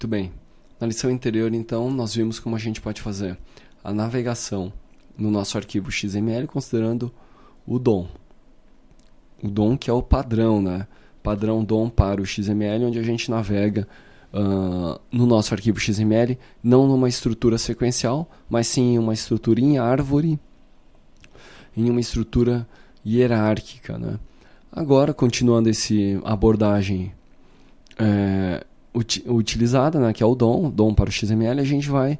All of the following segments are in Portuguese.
Muito bem. Na lição anterior, então, nós vimos como a gente pode fazer a navegação no nosso arquivo XML considerando o DOM. O DOM que é o padrão, né? Padrão DOM para o XML, onde a gente navega uh, no nosso arquivo XML, não numa estrutura sequencial, mas sim em uma estrutura em árvore, em uma estrutura hierárquica, né? Agora, continuando essa abordagem é, ut utilizada, né, que é o DOM, DOM para o XML, a gente vai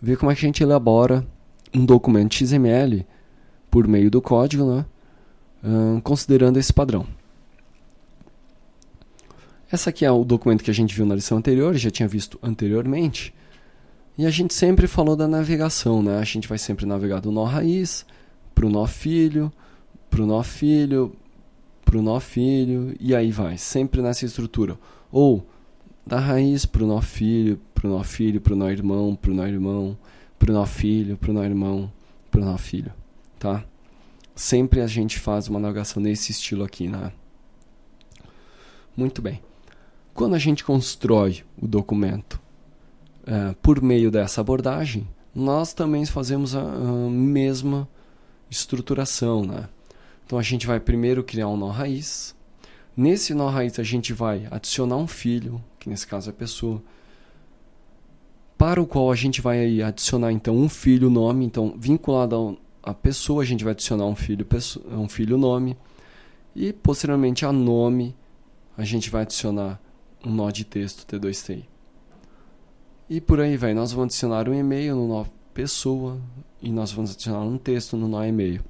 ver como é que a gente elabora um documento XML por meio do código, né, considerando esse padrão. Essa aqui é o documento que a gente viu na lição anterior, já tinha visto anteriormente. E a gente sempre falou da navegação, né? A gente vai sempre navegar do nó raiz para o nó filho, para o nó filho, para o nó filho, e aí vai, sempre nessa estrutura. Ou da raiz para o nó filho, para o nó filho, para o nó irmão, para o nó irmão, para o nó filho, para o nó irmão, para o nó filho, tá? Sempre a gente faz uma navegação nesse estilo aqui, né? Muito bem. Quando a gente constrói o documento é, por meio dessa abordagem, nós também fazemos a, a mesma estruturação, né? Então a gente vai primeiro criar um nó raiz. Nesse nó raiz a gente vai adicionar um filho, que nesse caso é a pessoa, para o qual a gente vai adicionar então um filho nome, então vinculado a pessoa a gente vai adicionar um filho um filho nome e posteriormente a nome a gente vai adicionar um nó de texto T2TI. E por aí vai, nós vamos adicionar um e-mail no nó pessoa e nós vamos adicionar um texto no nó e-mail.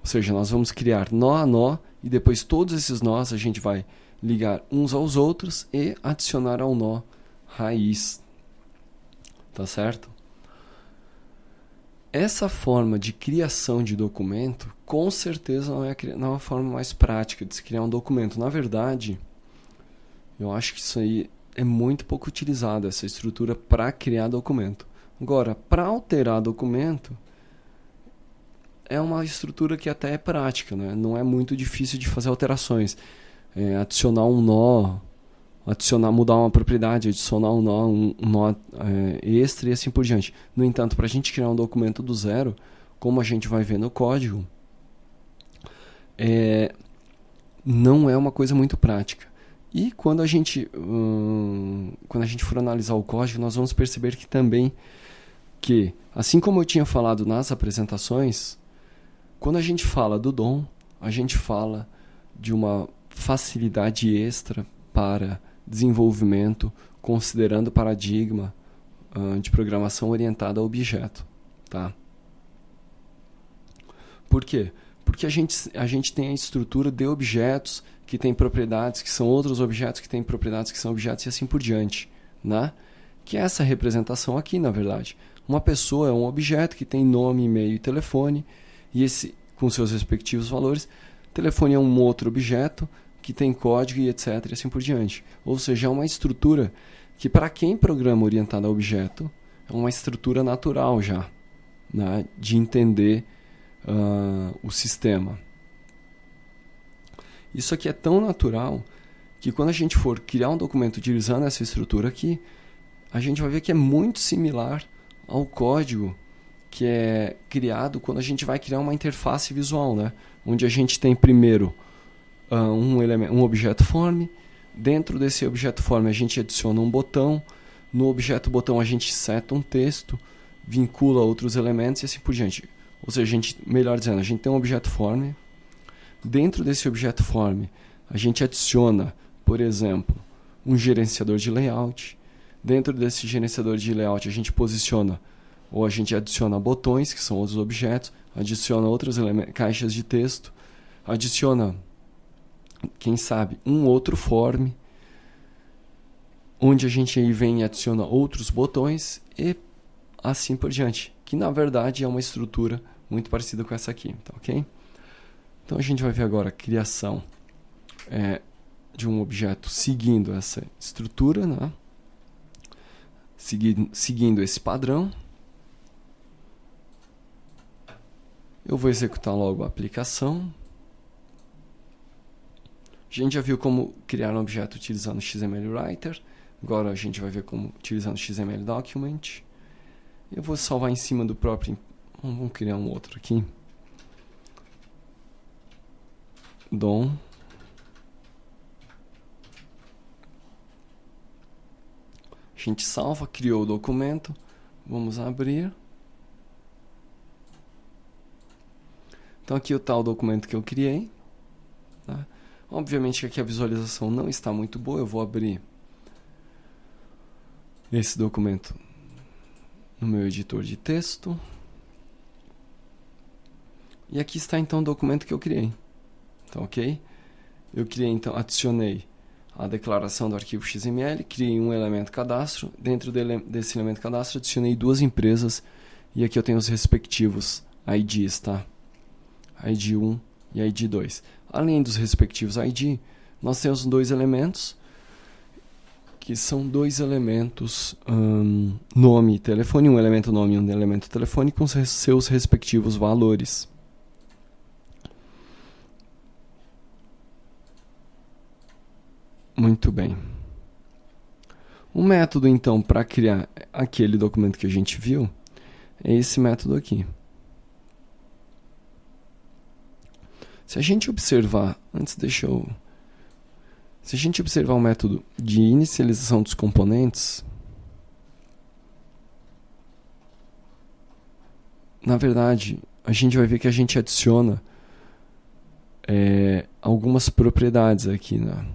Ou seja, nós vamos criar nó a nó e depois todos esses nós a gente vai ligar uns aos outros e adicionar ao nó raiz. Tá certo? Essa forma de criação de documento, com certeza é não é, uma forma mais prática de se criar um documento. Na verdade, eu acho que isso aí é muito pouco utilizado, essa estrutura para criar documento. Agora, para alterar documento, é uma estrutura que até é prática, né? não é muito difícil de fazer alterações é, adicionar um nó, adicionar, mudar uma propriedade, adicionar um nó, um, um nó é, extra e assim por diante. No entanto, para a gente criar um documento do zero, como a gente vai ver no código, é, não é uma coisa muito prática. E quando a gente hum, quando a gente for analisar o código, nós vamos perceber que também que, assim como eu tinha falado nas apresentações, quando a gente fala do dom, a gente fala de uma facilidade extra para desenvolvimento considerando o paradigma uh, de programação orientada a objeto, tá? Por quê? Porque a gente, a gente tem a estrutura de objetos que tem propriedades que são outros objetos que têm propriedades que são objetos e assim por diante, né? Que é essa representação aqui, na verdade. Uma pessoa é um objeto que tem nome, e-mail e telefone, e esse com seus respectivos valores. Telefone é um outro objeto, que tem código e etc. e assim por diante. Ou seja, é uma estrutura que, para quem programa orientado a objeto, é uma estrutura natural já né, de entender uh, o sistema. Isso aqui é tão natural que quando a gente for criar um documento utilizando essa estrutura aqui, a gente vai ver que é muito similar ao código que é criado quando a gente vai criar uma interface visual, né? Onde a gente tem primeiro ah, um, elemento, um objeto form. Dentro desse objeto form a gente adiciona um botão. No objeto botão a gente seta um texto, vincula outros elementos e assim por diante. Ou seja, a gente, melhor dizendo, a gente tem um objeto form. Dentro desse objeto form a gente adiciona, por exemplo, um gerenciador de layout. Dentro desse gerenciador de layout a gente posiciona ou a gente adiciona botões, que são outros objetos, adiciona outras caixas de texto, adiciona quem sabe, um outro form, onde a gente aí vem e adiciona outros botões e assim por diante, que na verdade é uma estrutura muito parecida com essa aqui, tá ok? Então a gente vai ver agora a criação é, de um objeto seguindo essa estrutura, né? seguindo, seguindo esse padrão. Eu vou executar logo a aplicação. A gente já viu como criar um objeto utilizando XML Writer. Agora a gente vai ver como utilizando XML Document. Eu vou salvar em cima do próprio... Vamos criar um outro aqui. Dom. A gente salva, criou o documento. Vamos abrir. Então aqui está é o documento que eu criei. Obviamente que aqui a visualização não está muito boa, eu vou abrir esse documento no meu editor de texto. E aqui está então o documento que eu criei. Tá ok? Eu criei então, adicionei a declaração do arquivo XML, criei um elemento cadastro, dentro desse elemento cadastro adicionei duas empresas e aqui eu tenho os respectivos IDs, tá? ID 1 e ID2. Além dos respectivos ID, nós temos dois elementos, que são dois elementos um, nome e telefone, um elemento nome e um elemento telefone, com seus respectivos valores. Muito bem. O método, então, para criar aquele documento que a gente viu é esse método aqui. Se a gente observar, antes deixa eu. Se a gente observar o método de inicialização dos componentes, na verdade, a gente vai ver que a gente adiciona é, algumas propriedades aqui. Né?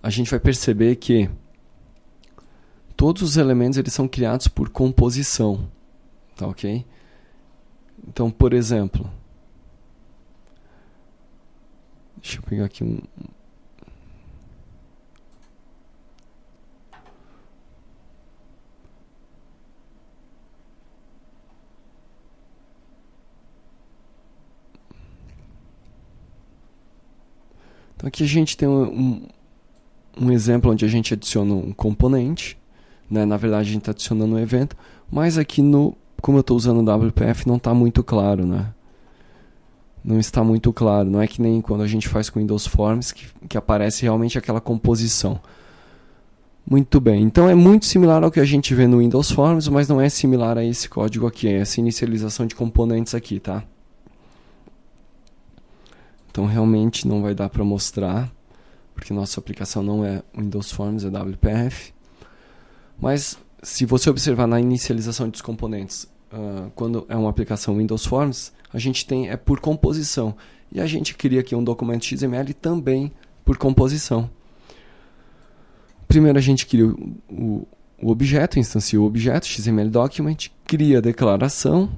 A gente vai perceber que todos os elementos eles são criados por composição, tá ok? Então, por exemplo, deixa eu pegar aqui um. Então aqui a gente tem um, um exemplo onde a gente adiciona um componente, né? na verdade a gente está adicionando um evento, mas aqui no como eu estou usando o WPF, não está muito claro, né? Não está muito claro. Não é que nem quando a gente faz com Windows Forms que, que aparece realmente aquela composição. Muito bem, então é muito similar ao que a gente vê no Windows Forms, mas não é similar a esse código aqui, é essa inicialização de componentes aqui, tá? Então realmente não vai dar para mostrar, porque nossa aplicação não é Windows Forms, é WPF. Mas se você observar na inicialização dos componentes, ah, quando é uma aplicação Windows Forms, a gente tem é por composição. E a gente cria aqui um documento XML também por composição. Primeiro a gente cria o, o, o objeto, instancia o objeto, XML document, cria a declaração.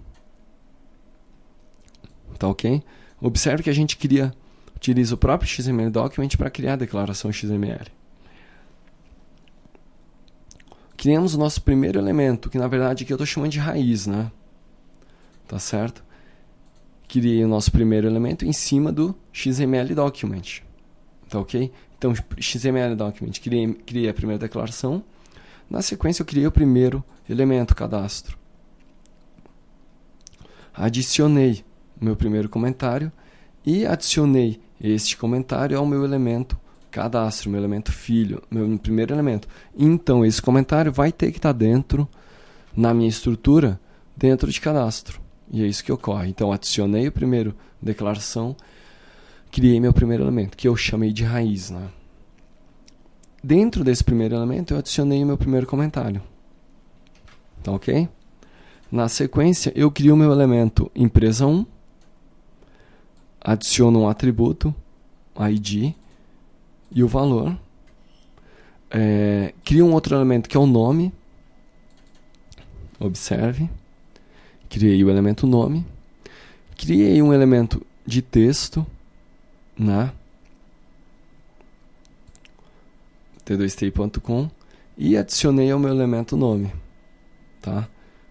Tá ok? Observe que a gente cria, utiliza o próprio XML document para criar a declaração XML criamos o nosso primeiro elemento, que na verdade aqui eu estou chamando de raiz, né? Tá certo? Criei o nosso primeiro elemento em cima do XML document. Tá ok? Então, XML document, criei, criei a primeira declaração. Na sequência, eu criei o primeiro elemento, cadastro. Adicionei o meu primeiro comentário e adicionei este comentário ao meu elemento cadastro, meu elemento filho, meu primeiro elemento. Então, esse comentário vai ter que estar tá dentro, na minha estrutura, dentro de cadastro. E é isso que ocorre. Então, adicionei o primeiro declaração, criei meu primeiro elemento, que eu chamei de raiz. Né? Dentro desse primeiro elemento, eu adicionei meu primeiro comentário. Tá ok? Na sequência, eu crio o meu elemento empresa 1, adiciono um atributo, ID, e o valor. É, cria um outro elemento que é o nome. Observe. Criei o elemento nome. Criei um elemento de texto. Na né? t2t.com e adicionei ao meu elemento nome, tá?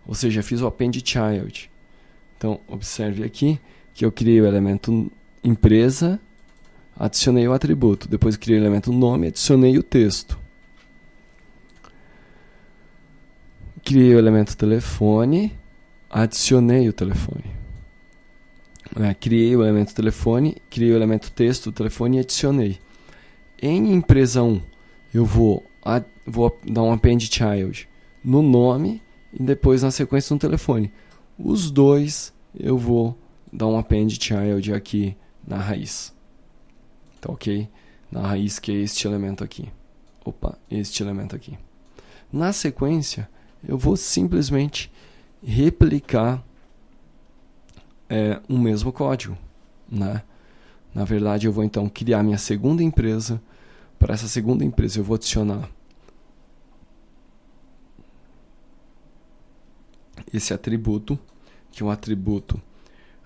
Ou seja, fiz o append child. Então, observe aqui que eu criei o elemento empresa Adicionei o atributo. Depois criei o elemento nome, adicionei o texto. Criei o elemento telefone, adicionei o telefone. É, criei o elemento telefone, criei o elemento texto, telefone e adicionei. Em empresa 1, eu vou, vou dar um append child no nome e depois na sequência no telefone. Os dois eu vou dar um append child aqui na raiz tá ok? Na raiz que é este elemento aqui. Opa, este elemento aqui. Na sequência, eu vou simplesmente replicar é, o mesmo código, né? Na verdade, eu vou então criar minha segunda empresa. Para essa segunda empresa, eu vou adicionar esse atributo, que é um atributo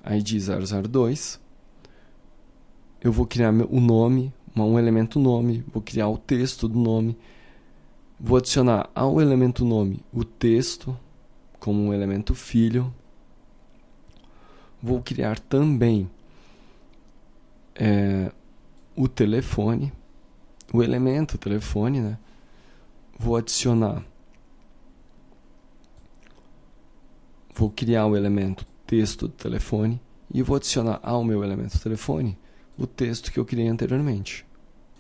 ID002, eu vou criar o nome, um elemento nome, vou criar o texto do nome, vou adicionar ao elemento nome o texto como um elemento filho, vou criar também é, o telefone, o elemento telefone, né? Vou adicionar, vou criar o elemento texto do telefone e vou adicionar ao meu elemento telefone o texto que eu criei anteriormente.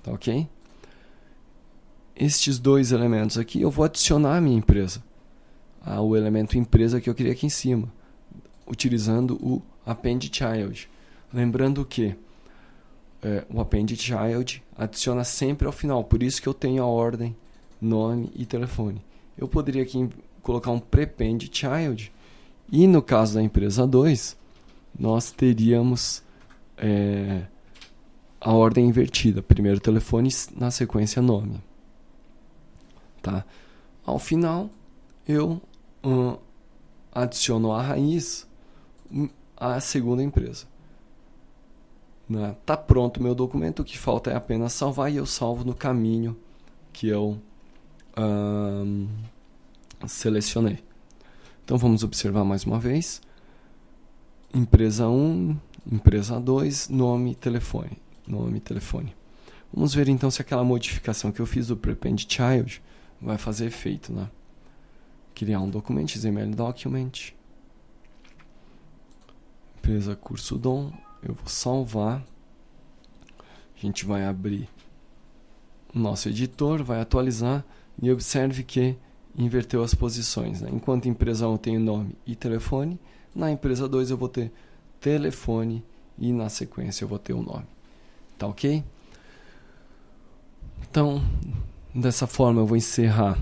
Tá ok? Estes dois elementos aqui eu vou adicionar à minha empresa. Ao elemento empresa que eu criei aqui em cima, utilizando o append child. Lembrando que é, o append child adiciona sempre ao final, por isso que eu tenho a ordem, nome e telefone. Eu poderia aqui colocar um prepend child e no caso da empresa 2, nós teríamos é, a ordem é invertida. Primeiro telefone, na sequência nome. Tá? Ao final, eu hum, adiciono a raiz hum, à segunda empresa. Né? Tá pronto o meu documento, o que falta é apenas salvar e eu salvo no caminho que eu hum, selecionei. Então vamos observar mais uma vez. Empresa 1, empresa 2, nome, telefone nome, telefone. Vamos ver então se aquela modificação que eu fiz do prepend child vai fazer efeito, né? Criar um documento, XML document. Empresa curso DOM. Eu vou salvar. A gente vai abrir o nosso editor, vai atualizar e observe que inverteu as posições. Né? Enquanto empresa 1 eu tenho nome e telefone, na empresa 2 eu vou ter telefone e na sequência eu vou ter o um nome. Tá ok? Então, dessa forma eu vou encerrar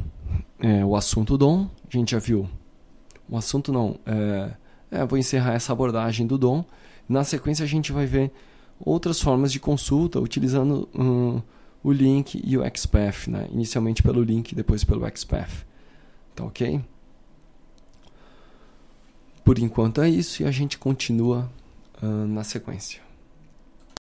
é, o assunto dom. A gente já viu. O assunto não. É, é, vou encerrar essa abordagem do dom. Na sequência a gente vai ver outras formas de consulta utilizando hum, o link e o XPath, né? Inicialmente pelo link, depois pelo XPath. Tá ok? Por enquanto é isso e a gente continua hum, na sequência.